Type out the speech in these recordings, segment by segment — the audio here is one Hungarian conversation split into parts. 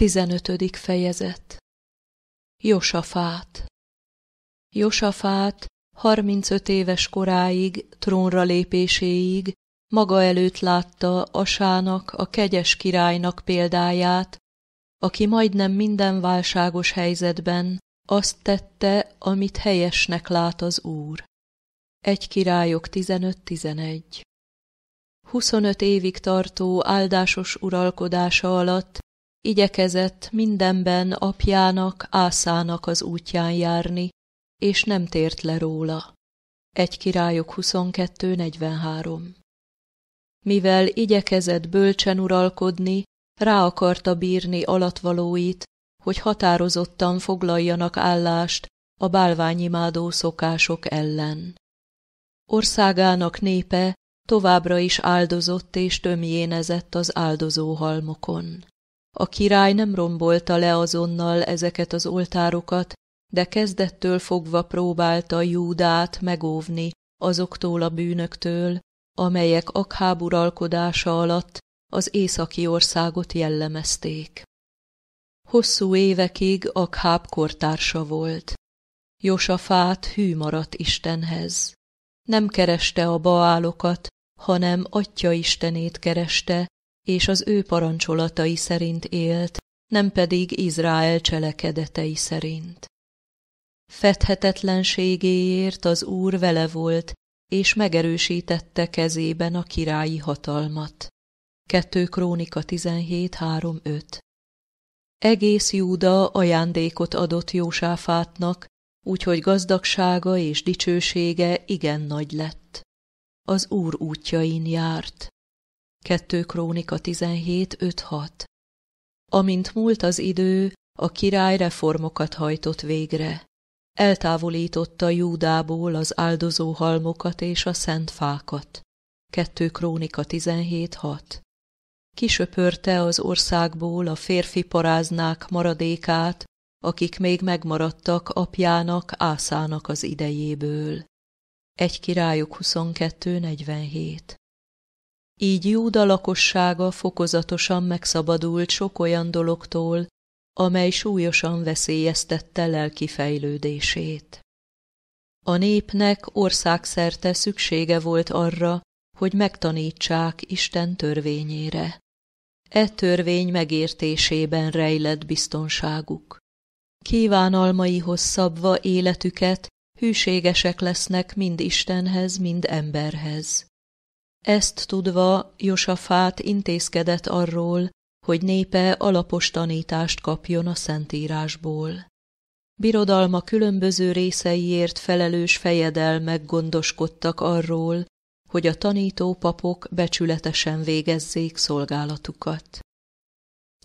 15. fejezet Josafát Josafát 35 éves koráig, trónra lépéséig maga előtt látta Asának, a kegyes királynak példáját, aki majdnem minden válságos helyzetben azt tette, amit helyesnek lát az Úr. Egy királyok 15-11 25 évig tartó áldásos uralkodása alatt Igyekezett mindenben apjának, Ászának az útján járni, és nem tért le róla. Egy királyok 22.43 Mivel igyekezett bölcsen uralkodni, rá akarta bírni alatvalóit, hogy határozottan foglaljanak állást a bálványimádó szokások ellen. Országának népe továbbra is áldozott és tömjénezett az áldozóhalmokon. A király nem rombolta le azonnal ezeket az oltárokat, de kezdettől fogva próbálta Júdát megóvni azoktól a bűnöktől, amelyek Akháb uralkodása alatt az északi országot jellemezték. Hosszú évekig Akháb kortársa volt. Josafát hű maradt Istenhez. Nem kereste a baálokat, hanem Atya Istenét kereste, és az ő parancsolatai szerint élt, nem pedig Izrael cselekedetei szerint. Fethetetlenségéért az Úr vele volt, és megerősítette kezében a királyi hatalmat. 2 Krónika 17.3.5 Egész Júda ajándékot adott Jósáfátnak, úgyhogy gazdagsága és dicsősége igen nagy lett. Az Úr útjain járt. 2 Krónika 17.5.6 Amint múlt az idő, a király reformokat hajtott végre. Eltávolította Júdából az áldozó halmokat és a szent fákat. 2 Krónika 17.6 Kisöpörte az országból a férfi paráznák maradékát, akik még megmaradtak apjának, Ászának az idejéből. Egy királyuk 22.47 így Júda lakossága fokozatosan megszabadult sok olyan dologtól, amely súlyosan veszélyeztette lelki fejlődését. A népnek országszerte szüksége volt arra, hogy megtanítsák Isten törvényére. E törvény megértésében rejlett biztonságuk. Kívánalmaihoz szabva életüket hűségesek lesznek mind Istenhez, mind emberhez. Ezt tudva Josafát intézkedett arról, hogy népe alapos tanítást kapjon a Szentírásból. Birodalma különböző részeiért felelős fejedelmek gondoskodtak arról, hogy a tanító papok becsületesen végezzék szolgálatukat.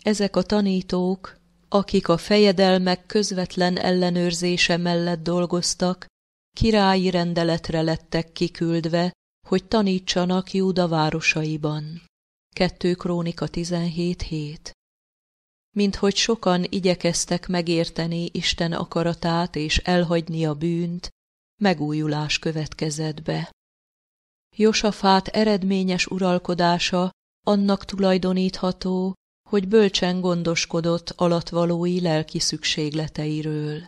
Ezek a tanítók, akik a fejedelmek közvetlen ellenőrzése mellett dolgoztak, királyi rendeletre lettek kiküldve, hogy tanítsanak Júda városaiban. 2 Krónika 17.7 Minthogy sokan igyekeztek megérteni Isten akaratát és elhagyni a bűnt, megújulás következett be. Josafát eredményes uralkodása annak tulajdonítható, hogy bölcsen gondoskodott alatvalói lelki szükségleteiről.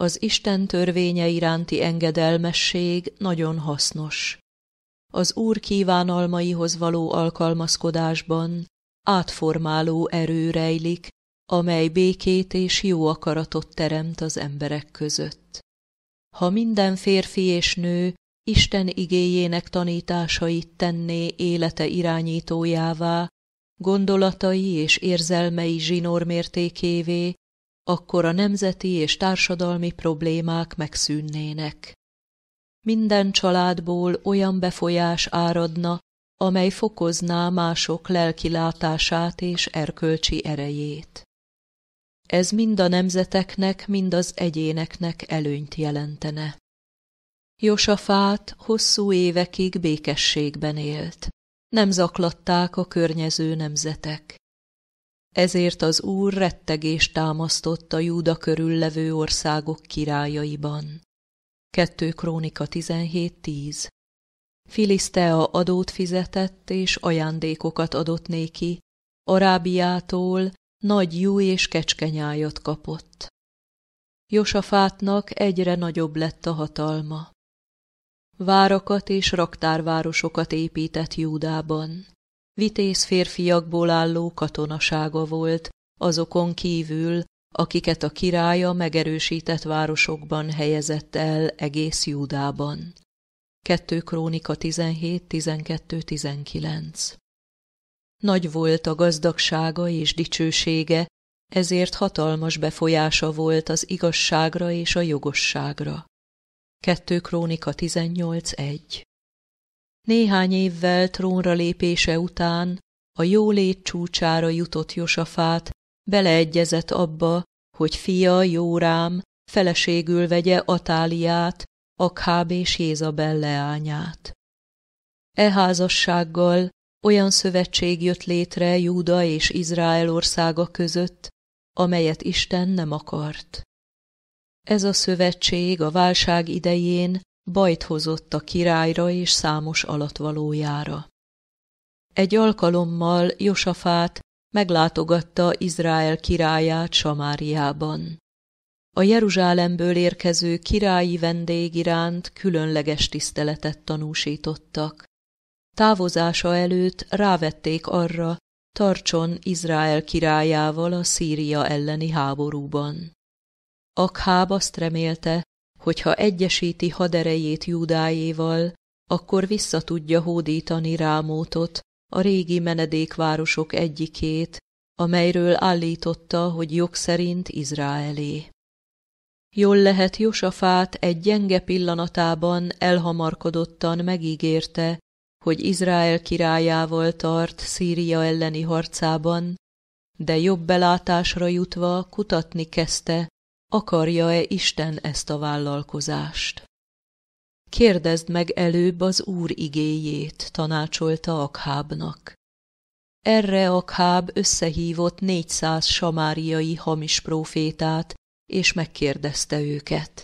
Az Isten törvénye iránti engedelmesség nagyon hasznos az Úr kívánalmaihoz való alkalmazkodásban átformáló erő rejlik, amely békét és jó akaratot teremt az emberek között. Ha minden férfi és nő Isten igéjének tanításait tenné élete irányítójává, gondolatai és érzelmei zsinórmértékévé, akkor a nemzeti és társadalmi problémák megszűnnének minden családból olyan befolyás áradna, amely fokozná mások lelkilátását és erkölcsi erejét. Ez mind a nemzeteknek, mind az egyéneknek előnyt jelentene. Josafát hosszú évekig békességben élt. Nem zaklatták a környező nemzetek. Ezért az Úr rettegést támasztott a Júda körül levő országok királyaiban. 2 Krónika 17.10 Filisztea adót fizetett és ajándékokat adott néki, Arábiától nagy jú és kecskenyájat kapott. Josafátnak egyre nagyobb lett a hatalma. Várakat és raktárvárosokat épített Júdában. Vitéz férfiakból álló katonasága volt, azokon kívül, akiket a királya megerősített városokban helyezett el egész Júdában. 2 Krónika 17-12-19 Nagy volt a gazdagsága és dicsősége, ezért hatalmas befolyása volt az igazságra és a jogosságra. 2 Krónika 18-1 Néhány évvel trónra lépése után a jólét csúcsára jutott Josafát, beleegyezett abba, hogy fia Jórám feleségül vegye Atáliát, Akháb és Jézabel leányát. E házassággal olyan szövetség jött létre Júda és Izrael országa között, amelyet Isten nem akart. Ez a szövetség a válság idején bajt hozott a királyra és számos alatvalójára. Egy alkalommal Josafát meglátogatta Izrael királyát Samáriában. A Jeruzsálemből érkező királyi vendég iránt különleges tiszteletet tanúsítottak. Távozása előtt rávették arra, tartson Izrael királyával a Szíria elleni háborúban. Akháb azt remélte, hogy ha egyesíti haderejét Júdájéval, akkor vissza tudja hódítani Rámótot, a régi menedékvárosok egyikét, amelyről állította, hogy jog szerint Izraelé. Jól lehet Josafát egy gyenge pillanatában elhamarkodottan megígérte, hogy Izrael királyával tart Szíria elleni harcában, de jobb belátásra jutva kutatni kezdte, akarja-e Isten ezt a vállalkozást. Kérdezd meg előbb az Úr igéjét, tanácsolta Akhábnak. Erre Akháb összehívott négyszáz samáriai hamis profétát, és megkérdezte őket.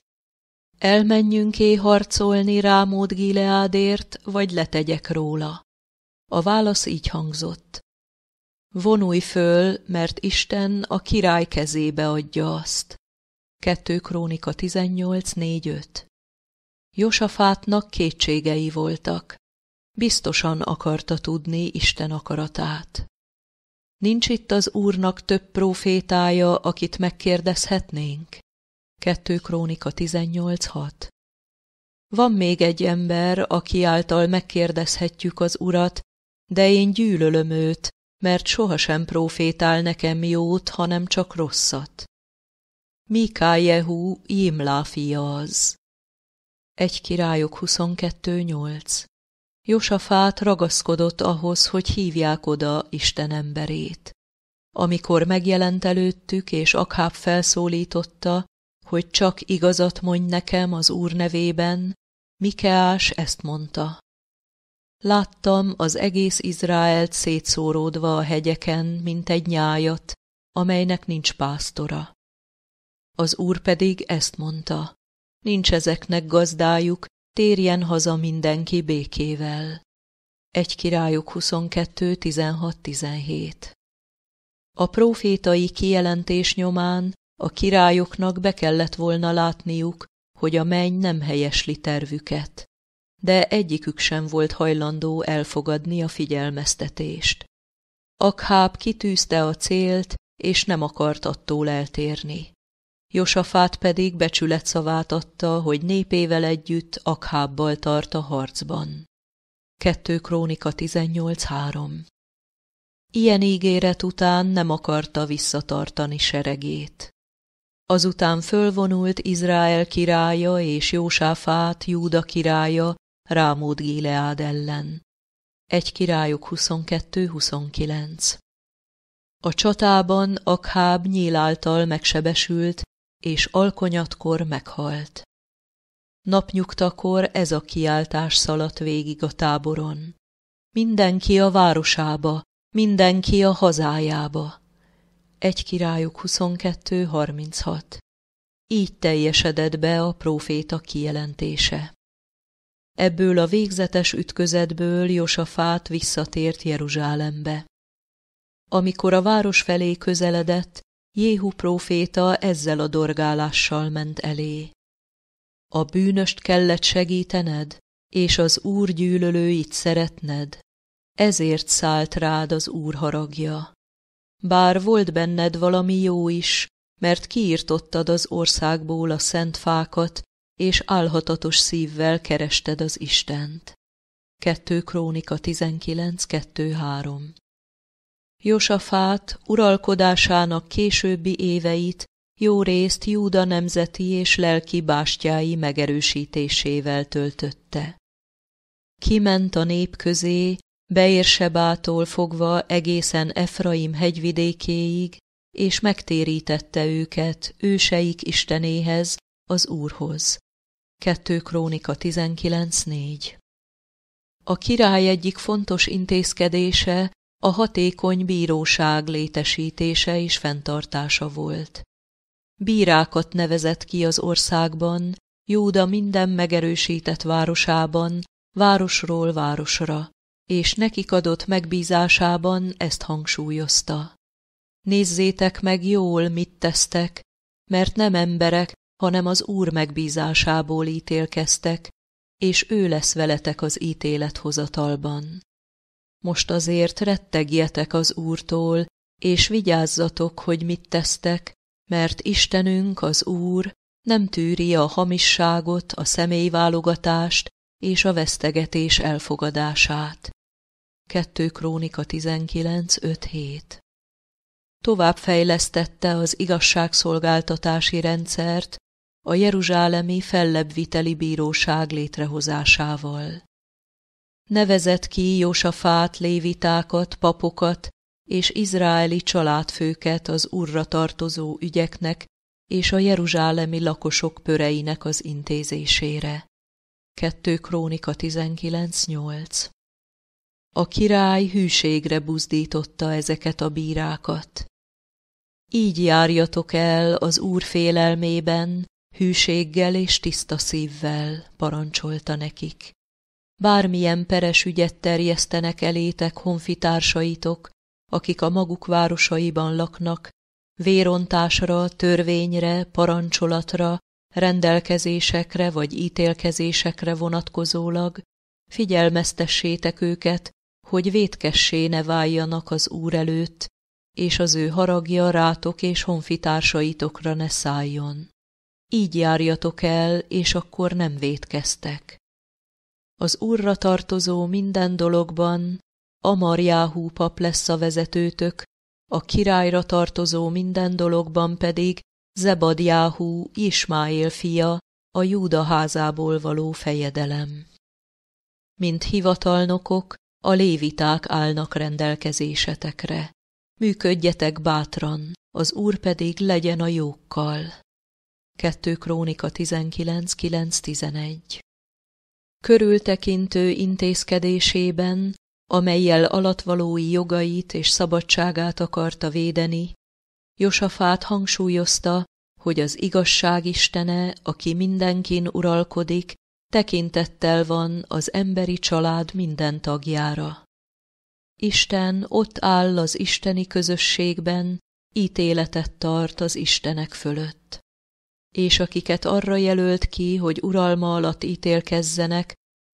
Elmenjünk-é harcolni Rámód Gileádért, vagy letegyek róla? A válasz így hangzott. Vonulj föl, mert Isten a király kezébe adja azt. 2 Krónika 18.4.5 Josafátnak kétségei voltak. Biztosan akarta tudni Isten akaratát. Nincs itt az Úrnak több profétája, akit megkérdezhetnénk? 2 Krónika 18.6 Van még egy ember, aki által megkérdezhetjük az Urat, de én gyűlölöm őt, mert sohasem profétál nekem jót, hanem csak rosszat. Mikájehu Jehú Jimlá fia az. Egy királyok 22.8 Josafát ragaszkodott ahhoz, hogy hívják oda Isten emberét. Amikor megjelent előttük, és Akháb felszólította, hogy csak igazat mondj nekem az Úr nevében, Mikeás ezt mondta. Láttam az egész Izraelt szétszóródva a hegyeken, mint egy nyájat, amelynek nincs pásztora. Az Úr pedig ezt mondta nincs ezeknek gazdájuk, térjen haza mindenki békével. Egy királyuk 22. 16. 17 A profétai kijelentés nyomán a királyoknak be kellett volna látniuk, hogy a menny nem helyesli tervüket, de egyikük sem volt hajlandó elfogadni a figyelmeztetést. Akháb kitűzte a célt, és nem akart attól eltérni. Josafát pedig szavát adta, hogy népével együtt Akhábbal tart a harcban. 2 Krónika 18.3 Ilyen ígéret után nem akarta visszatartani seregét. Azután fölvonult Izrael királya és Jósáfát, Júda királya Rámód Gileád ellen. Egy királyok 22-29 A csatában Akháb nyíláltal megsebesült, és alkonyatkor meghalt. Napnyugtakor ez a kiáltás szaladt végig a táboron. Mindenki a városába, mindenki a hazájába. Egy királyuk 22.36. Így teljesedett be a próféta kijelentése. Ebből a végzetes ütközetből Josafát visszatért Jeruzsálembe. Amikor a város felé közeledett, Jéhu próféta ezzel a dorgálással ment elé. A bűnöst kellett segítened, és az Úr gyűlölőit szeretned, ezért szállt rád az Úr haragja. Bár volt benned valami jó is, mert kiirtottad az országból a szent fákat, és álhatatos szívvel kerested az Istent. 2 Krónika 19.2.3 Josafát uralkodásának későbbi éveit jó részt Júda nemzeti és lelki bástyái megerősítésével töltötte. Kiment a nép közé, Beérsebától fogva egészen Efraim hegyvidékéig, és megtérítette őket őseik istenéhez, az Úrhoz. 2 Krónika 19.4 A király egyik fontos intézkedése a hatékony bíróság létesítése és fenntartása volt. Bírákat nevezett ki az országban, Júda minden megerősített városában, városról városra, és nekik adott megbízásában ezt hangsúlyozta. Nézzétek meg jól, mit tesztek, mert nem emberek, hanem az Úr megbízásából ítélkeztek, és ő lesz veletek az ítélethozatalban. Most azért rettegjetek az Úrtól, és vigyázzatok, hogy mit tesztek, mert Istenünk az Úr nem tűri a hamisságot, a személyválogatást és a vesztegetés elfogadását. 2 Krónika 7. Tovább fejlesztette az igazságszolgáltatási rendszert a Jeruzsálemi fellebbviteli bíróság létrehozásával nevezett ki Jósafát, lévitákat, papokat és izraeli családfőket az urra tartozó ügyeknek és a jeruzsálemi lakosok pöreinek az intézésére. 2 Krónika 19.8 A király hűségre buzdította ezeket a bírákat. Így járjatok el az úr félelmében, hűséggel és tiszta szívvel, parancsolta nekik. Bármilyen peres ügyet terjesztenek elétek honfitársaitok, akik a maguk városaiban laknak, vérontásra, törvényre, parancsolatra, rendelkezésekre vagy ítélkezésekre vonatkozólag, figyelmeztessétek őket, hogy vétkessé ne váljanak az Úr előtt, és az ő haragja rátok és honfitársaitokra ne szálljon. Így járjatok el, és akkor nem vétkeztek az Úrra tartozó minden dologban, Amarjáhú pap lesz a vezetőtök, a királyra tartozó minden dologban pedig Zebadjáhú, Ismáél fia, a Júda házából való fejedelem. Mint hivatalnokok, a léviták állnak rendelkezésetekre. Működjetek bátran, az Úr pedig legyen a jókkal. 2 Krónika 19.9.11 körültekintő intézkedésében, amelyel alatvalói jogait és szabadságát akarta védeni, Josafát hangsúlyozta, hogy az igazság istene, aki mindenkin uralkodik, tekintettel van az emberi család minden tagjára. Isten ott áll az isteni közösségben, ítéletet tart az istenek fölött és akiket arra jelölt ki, hogy uralma alatt ítélkezzenek,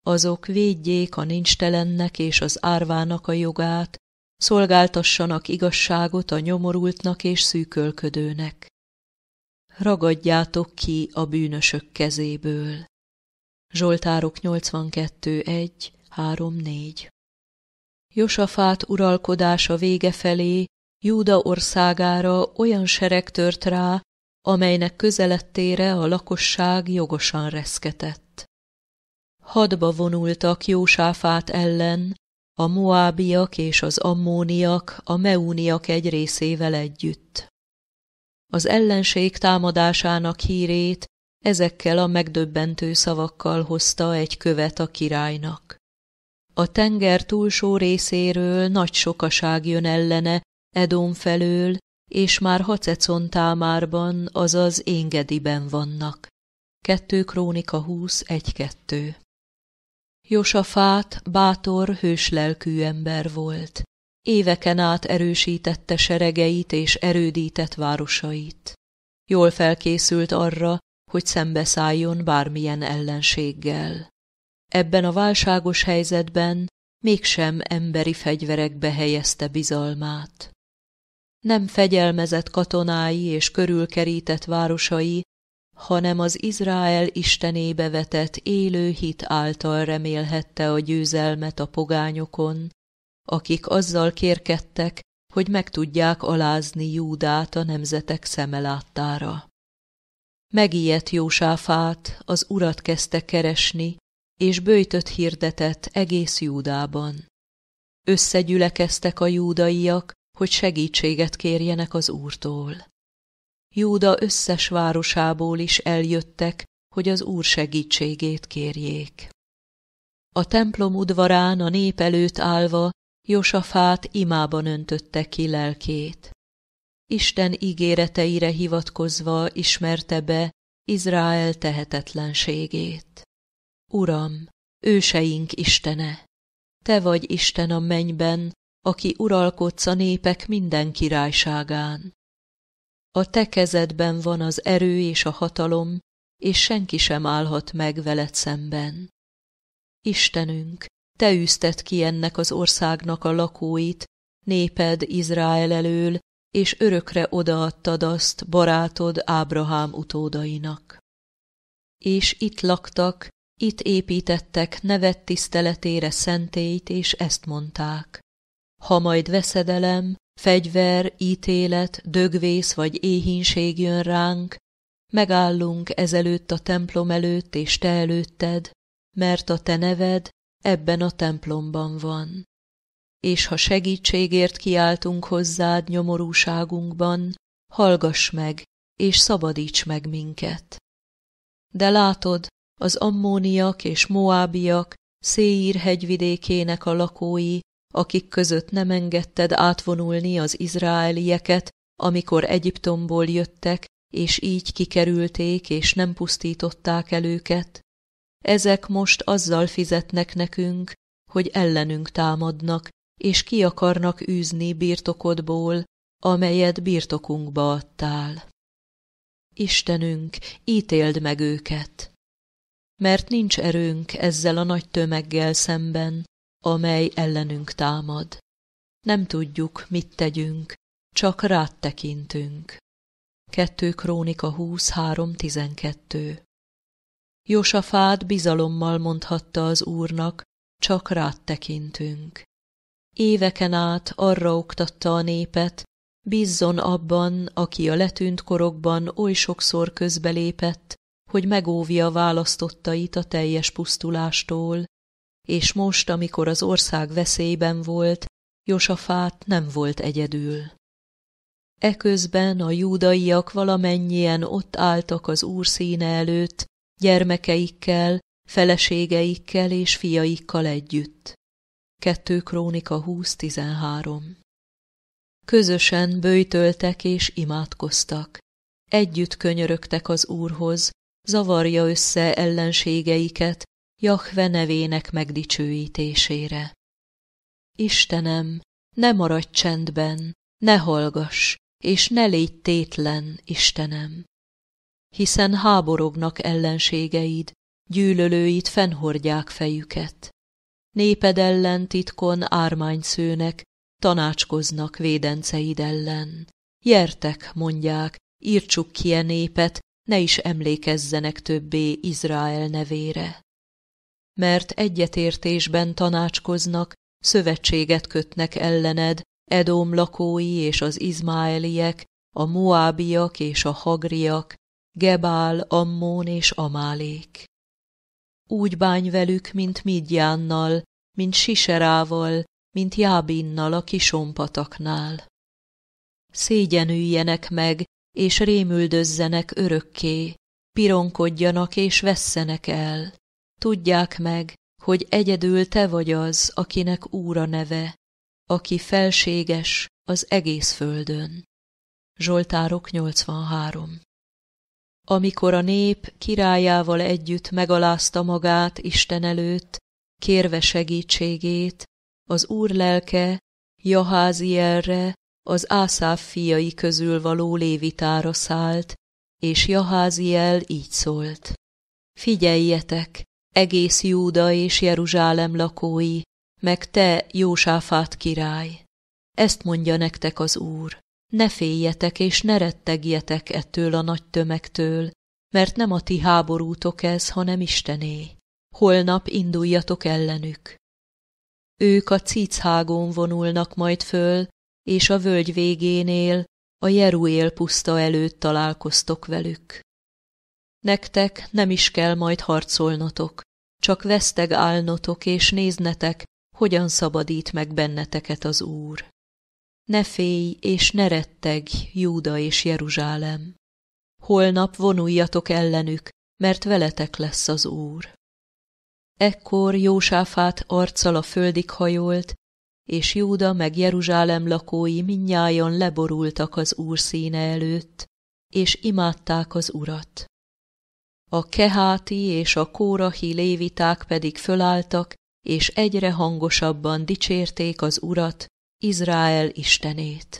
azok védjék a nincstelennek és az árvának a jogát, szolgáltassanak igazságot a nyomorultnak és szűkölködőnek. Ragadjátok ki a bűnösök kezéből. Zsoltárok 82 1 3 4 Josafát uralkodása vége felé Júda országára olyan sereg tört rá, amelynek közelettére a lakosság jogosan reszketett. Hadba vonultak Jósáfát ellen, a moábiak és az ammóniak a meúniak egy részével együtt. Az ellenség támadásának hírét ezekkel a megdöbbentő szavakkal hozta egy követ a királynak. A tenger túlsó részéről nagy sokaság jön ellene, Edom felől, és már Hacecon támárban, azaz Éngediben vannak. Kettő Krónika húsz, egy-kettő. Josafát bátor, hőslelkű ember volt. Éveken át erősítette seregeit és erődített városait. Jól felkészült arra, hogy szembeszálljon bármilyen ellenséggel. Ebben a válságos helyzetben mégsem emberi fegyverekbe helyezte bizalmát nem fegyelmezett katonái és körülkerített városai, hanem az Izrael istenébe vetett élő hit által remélhette a győzelmet a pogányokon, akik azzal kérkedtek, hogy meg tudják alázni Júdát a nemzetek láttára. Megijedt Jósáfát, az urat kezdte keresni, és bőjtött hirdetett egész Júdában. Összegyülekeztek a júdaiak, hogy segítséget kérjenek az Úrtól. Júda összes városából is eljöttek, hogy az Úr segítségét kérjék. A templom udvarán a nép előtt állva Josafát imában öntötte ki lelkét. Isten ígéreteire hivatkozva ismerte be Izrael tehetetlenségét. Uram, őseink Istene! Te vagy Isten a mennyben, aki uralkodsz a népek minden királyságán. A te kezedben van az erő és a hatalom, és senki sem állhat meg veled szemben. Istenünk, te üzted ki ennek az országnak a lakóit, néped Izrael elől, és örökre odaadtad azt barátod Ábrahám utódainak. És itt laktak, itt építettek nevet tiszteletére szentélyt, és ezt mondták. Ha majd veszedelem, fegyver, ítélet, dögvész vagy éhínség jön ránk, megállunk ezelőtt a templom előtt és te előtted, mert a te neved ebben a templomban van. És ha segítségért kiáltunk hozzád nyomorúságunkban, hallgass meg, és szabadíts meg minket. De látod, az ammóniak és moábiak Széír hegyvidékének a lakói akik között nem engedted átvonulni az izraelieket, amikor Egyiptomból jöttek, és így kikerülték, és nem pusztították el őket. Ezek most azzal fizetnek nekünk, hogy ellenünk támadnak, és ki akarnak űzni birtokodból, amelyet birtokunkba adtál. Istenünk, ítéld meg őket! Mert nincs erőnk ezzel a nagy tömeggel szemben, amely ellenünk támad. Nem tudjuk, mit tegyünk, csak rád tekintünk. 2 Krónika 23.12 Josafát bizalommal mondhatta az Úrnak, csak rád tekintünk. Éveken át arra oktatta a népet, bizzon abban, aki a letűnt korokban oly sokszor közbelépett, hogy megóvja választottait a teljes pusztulástól, és most, amikor az ország veszélyben volt, Josafát nem volt egyedül. Eközben a júdaiak valamennyien ott álltak az úr színe előtt, gyermekeikkel, feleségeikkel és fiaikkal együtt. 2 Krónika 20.13 Közösen bőjtöltek és imádkoztak. Együtt könyörögtek az Úrhoz, zavarja össze ellenségeiket, Jahve nevének megdicsőítésére. Istenem, ne maradj csendben, ne hallgass, és ne légy tétlen, Istenem! Hiszen háborognak ellenségeid, gyűlölőid fennhordják fejüket. Néped ellen titkon ármányszőnek, tanácskoznak védenceid ellen. Jertek, mondják, írtsuk ki a e népet, ne is emlékezzenek többé Izrael nevére mert egyetértésben tanácskoznak, szövetséget kötnek ellened, Edom lakói és az izmáeliek, a moábiak és a hagriak, Gebál, Ammón és Amálék. Úgy bány velük, mint Midjánnal, mint Siserával, mint Jábinnal a kisompataknál. Szégyenüljenek meg, és rémüldözzenek örökké, pironkodjanak és vesszenek el. Tudják meg, hogy egyedül te vagy az, akinek úra neve, aki felséges az egész földön. Zsoltárok 83 Amikor a nép királyával együtt megalázta magát Isten előtt, kérve segítségét, az úr lelke Jaházielre, az Ászáv fiai közül való lévitára szállt, és Jaháziel így szólt. Figyeljetek, egész Júda és Jeruzsálem lakói, meg te, Jósáfát király. Ezt mondja nektek az Úr, ne féljetek és ne rettegjetek ettől a nagy tömegtől, mert nem a ti háborútok ez, hanem Istené. Holnap induljatok ellenük. Ők a cichágón vonulnak majd föl, és a völgy végénél, a Jeruél puszta előtt találkoztok velük. Nektek nem is kell majd harcolnotok, csak veszteg állnotok és néznetek, hogyan szabadít meg benneteket az Úr. Ne félj és ne retteg, Júda és Jeruzsálem! Holnap vonuljatok ellenük, mert veletek lesz az Úr. Ekkor Jósáfát arccal a földig hajolt, és Júda meg Jeruzsálem lakói minnyájan leborultak az Úr színe előtt, és imádták az Urat a keháti és a kórahi léviták pedig fölálltak, és egyre hangosabban dicsérték az Urat, Izrael istenét.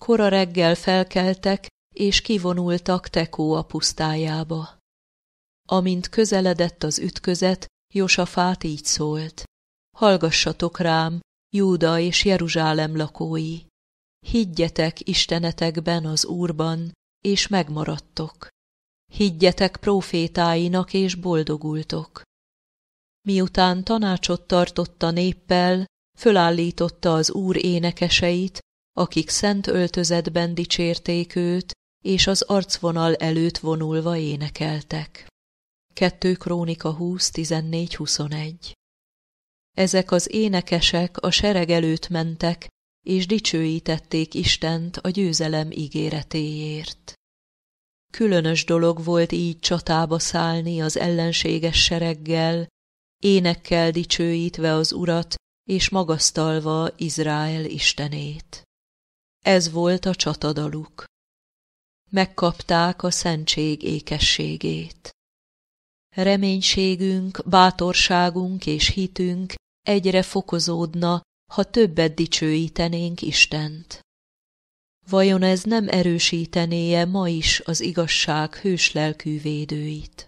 Kora reggel felkeltek, és kivonultak Tekó a pusztájába. Amint közeledett az ütközet, Josafát így szólt. Hallgassatok rám, Júda és Jeruzsálem lakói! Higgyetek Istenetekben az Úrban, és megmaradtok. Higgyetek profétáinak és boldogultok. Miután tanácsot tartotta néppel, fölállította az úr énekeseit, akik szent öltözetben dicsérték őt, és az arcvonal előtt vonulva énekeltek. 2 Krónika 20.14.21 Ezek az énekesek a sereg előtt mentek, és dicsőítették Istent a győzelem ígéretéért. Különös dolog volt így csatába szállni az ellenséges sereggel, énekkel dicsőítve az urat és magasztalva Izrael istenét. Ez volt a csatadaluk. Megkapták a szentség ékességét. Reménységünk, bátorságunk és hitünk egyre fokozódna, ha többet dicsőítenénk Istent vajon ez nem erősítené-e ma is az igazság hős lelkű védőit?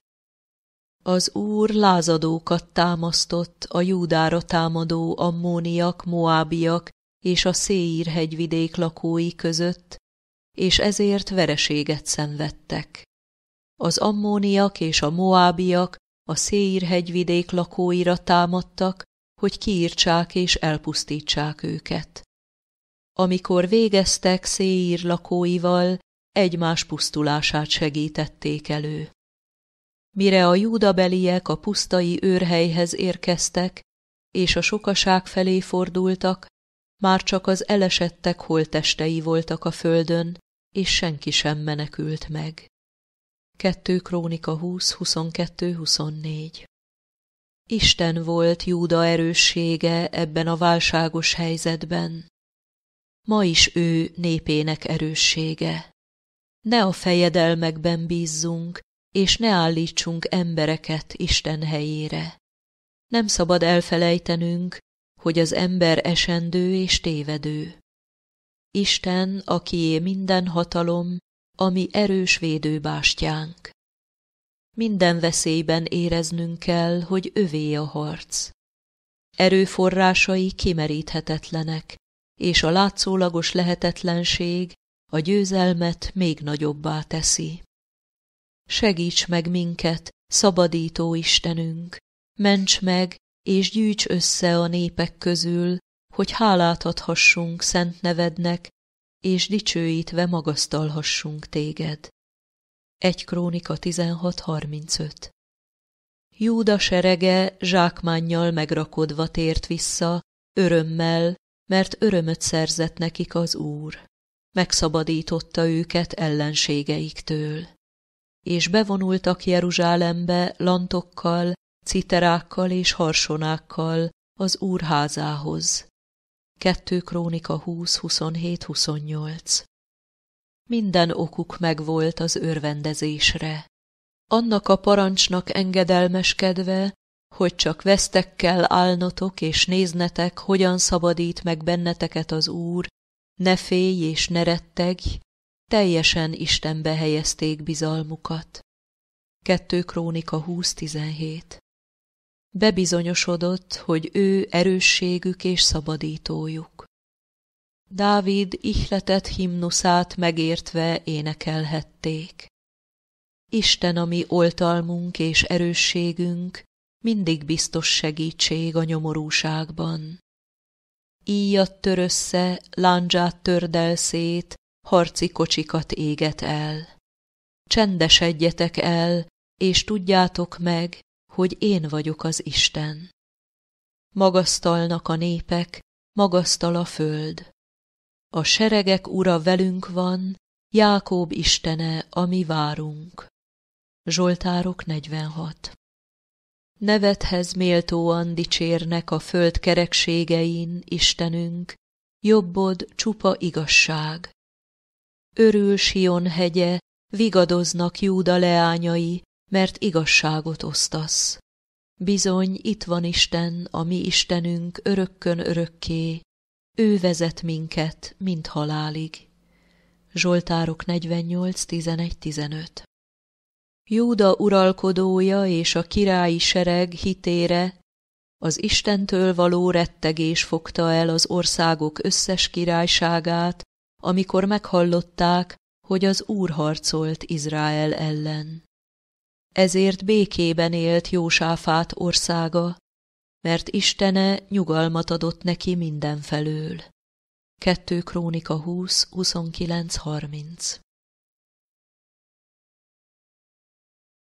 Az úr lázadókat támasztott a Júdára támadó ammóniak, moábiak és a Széír hegyvidék lakói között, és ezért vereséget szenvedtek. Az ammóniak és a moábiak a Széír hegyvidék lakóira támadtak, hogy kiírtsák és elpusztítsák őket. Amikor végeztek Széír lakóival, egymás pusztulását segítették elő. Mire a júdabeliek a pusztai őrhelyhez érkeztek, és a sokaság felé fordultak, már csak az elesettek holtestei voltak a földön, és senki sem menekült meg. 2 Krónika 20-22-24 Isten volt Júda erőssége ebben a válságos helyzetben ma is ő népének erőssége. Ne a fejedelmekben bízzunk, és ne állítsunk embereket Isten helyére. Nem szabad elfelejtenünk, hogy az ember esendő és tévedő. Isten, akié minden hatalom, ami erős védőbástyánk. Minden veszélyben éreznünk kell, hogy övé a harc. Erőforrásai kimeríthetetlenek, és a látszólagos lehetetlenség a győzelmet még nagyobbá teszi. Segíts meg minket, szabadító Istenünk, ments meg és gyűjts össze a népek közül, hogy hálát adhassunk szent nevednek, és dicsőítve magasztalhassunk téged. 1 Krónika 16.35 Júda serege zsákmánnyal megrakodva tért vissza, örömmel mert örömöt szerzett nekik az Úr. Megszabadította őket ellenségeiktől. És bevonultak Jeruzsálembe lantokkal, citerákkal és harsonákkal az Úr házához. 2 Krónika 20-27-28 Minden okuk megvolt az örvendezésre. Annak a parancsnak engedelmeskedve, hogy csak vesztekkel állnotok és néznetek, hogyan szabadít meg benneteket az Úr, ne félj és ne rettegj, teljesen Istenbe helyezték bizalmukat. 2 Krónika 20.17 Bebizonyosodott, hogy ő erősségük és szabadítójuk. Dávid ihletett himnuszát megértve énekelhették. Isten ami oltalmunk és erősségünk, mindig biztos segítség a nyomorúságban. Íjat tör össze, lándzsát tördel szét, harci kocsikat éget el. Csendesedjetek el, és tudjátok meg, hogy én vagyok az Isten. Magasztalnak a népek, magasztal a föld. A seregek ura velünk van, Jákób Istene, ami várunk. Zsoltárok 46 Nevedhez méltóan dicsérnek a föld kerekségein, Istenünk, jobbod csupa igazság. Örül Sion hegye, vigadoznak Júda leányai, mert igazságot osztasz. Bizony itt van Isten, a mi Istenünk örökkön örökké, ő vezet minket, mint halálig. Zsoltárok 48.11.15 Júda uralkodója és a királyi sereg hitére az Istentől való rettegés fogta el az országok összes királyságát, amikor meghallották, hogy az Úr harcolt Izrael ellen. Ezért békében élt Jósáfát országa, mert Istene nyugalmat adott neki mindenfelől. 2 Krónika 20, 29, 30